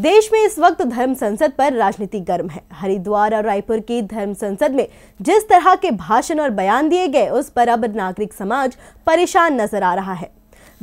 देश में इस वक्त धर्म संसद पर राजनीति गर्म है हरिद्वार और रायपुर की धर्म संसद में जिस तरह के भाषण और बयान दिए गए उस पर अब नागरिक समाज परेशान नजर आ रहा है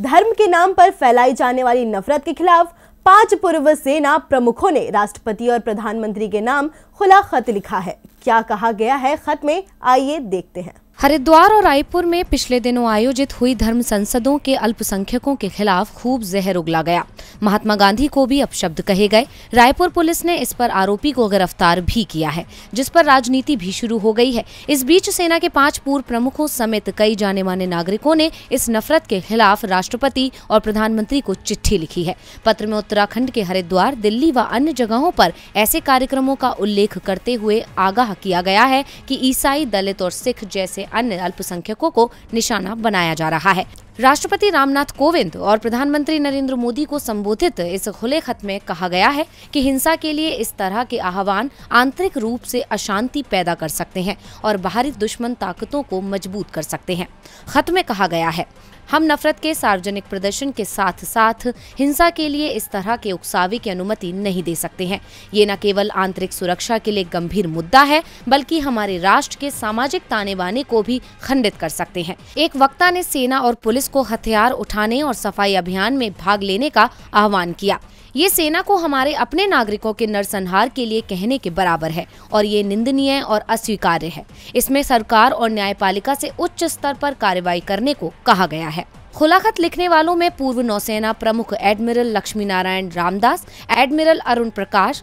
धर्म के नाम पर फैलाई जाने वाली नफरत के खिलाफ पांच पूर्व सेना प्रमुखों ने राष्ट्रपति और प्रधानमंत्री के नाम खुला खत लिखा है क्या कहा गया है खत में आइए देखते हैं हरिद्वार और रायपुर में पिछले दिनों आयोजित हुई धर्म संसदों के अल्पसंख्यकों के खिलाफ खूब जहर उगला गया महात्मा गांधी को भी अपशब्द कहे गए रायपुर पुलिस ने इस पर आरोपी को गिरफ्तार भी किया है जिस पर राजनीति भी शुरू हो गई है इस बीच सेना के पांच पूर्व प्रमुखों समेत कई जाने माने नागरिकों ने इस नफरत के खिलाफ राष्ट्रपति और प्रधानमंत्री को चिट्ठी लिखी है पत्र में उत्तराखंड के हरिद्वार दिल्ली व अन्य जगहों पर ऐसे कार्यक्रमों का उल्लेख करते हुए आगाह किया गया है की ईसाई दलित और सिख जैसे अन्य अल्पसंख्यकों को निशाना बनाया जा रहा है राष्ट्रपति रामनाथ कोविंद और प्रधानमंत्री नरेंद्र मोदी को संबोधित इस खुले खत में कहा गया है कि हिंसा के लिए इस तरह के आह्वान आंतरिक रूप से अशांति पैदा कर सकते हैं और बाहरी दुश्मन ताकतों को मजबूत कर सकते हैं खत में कहा गया है हम नफरत के सार्वजनिक प्रदर्शन के साथ साथ हिंसा के लिए इस तरह के उकसावे की अनुमति नहीं दे सकते हैं ये न केवल आंतरिक सुरक्षा के लिए गंभीर मुद्दा है बल्कि हमारे राष्ट्र के सामाजिक ताने बाने को भी खंडित कर सकते हैं एक वक्ता ने सेना और पुलिस पुलिस को हथियार उठाने और सफाई अभियान में भाग लेने का आह्वान किया ये सेना को हमारे अपने नागरिकों के नरसंहार के लिए कहने के बराबर है और ये निंदनीय और अस्वीकार्य है इसमें सरकार और न्यायपालिका से उच्च स्तर पर कार्रवाई करने को कहा गया है खुलाखत लिखने वालों में पूर्व नौसेना प्रमुख एडमिरल लक्ष्मी नारायण रामदास एडमिरल अरुण प्रकाश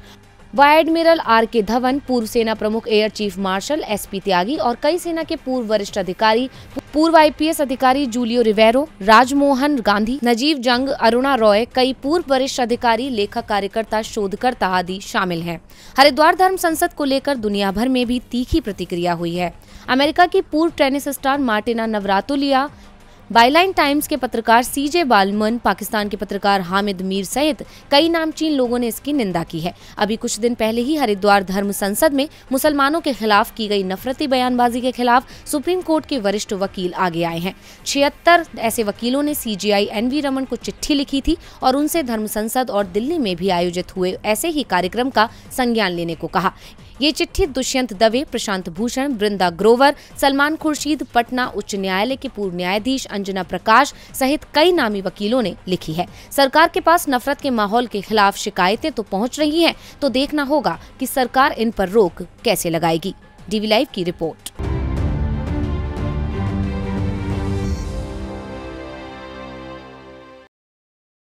वाई एडमिरल आर के धवन पूर्व सेना प्रमुख air chief marshal S P Tyagi और कई सेना के पूर्व वरिष्ठ अधिकारी पूर्व आईपीएस अधिकारी जूलियो रिवेरो राजमोहन गांधी नजीब जंग अरुणा रॉय कई पूर्व वरिष्ठ अधिकारी लेखक कार्यकर्ता शोधकर्ता आदि शामिल हैं हरिद्वार धर्म संसद को लेकर दुनिया भर में भी तीखी प्रतिक्रिया हुई है अमेरिका की पूर्व tennis star Martina Navratilova Byline Times के पत्रकार सीजे बालमन पाकिस्तान के पत्रकार हामिद मीर सहित कई नामचीन लोगों ने इसकी निंदा की है अभी कुछ दिन पहले ही हरिद्वार धर्म संसद में मुसलमानों के खिलाफ की गई नफरती बयानबाजी के खिलाफ सुप्रीम कोर्ट के वरिष्ठ वकील आगे आए हैं छिहत्तर ऐसे वकीलों ने सी जी रमन को चिट्ठी लिखी थी और उनसे धर्म संसद और दिल्ली में भी आयोजित हुए ऐसे ही कार्यक्रम का संज्ञान लेने को कहा ये चिट्ठी दुष्यंत दवे प्रशांत भूषण वृंदा ग्रोवर सलमान खुर्शीद पटना उच्च न्यायालय के पूर्व न्यायाधीश अंजना प्रकाश सहित कई नामी वकीलों ने लिखी है सरकार के पास नफरत के माहौल के खिलाफ शिकायतें तो पहुँच रही है तो देखना होगा की सरकार इन पर रोक कैसे लगाएगी डीवी लाइव की रिपोर्ट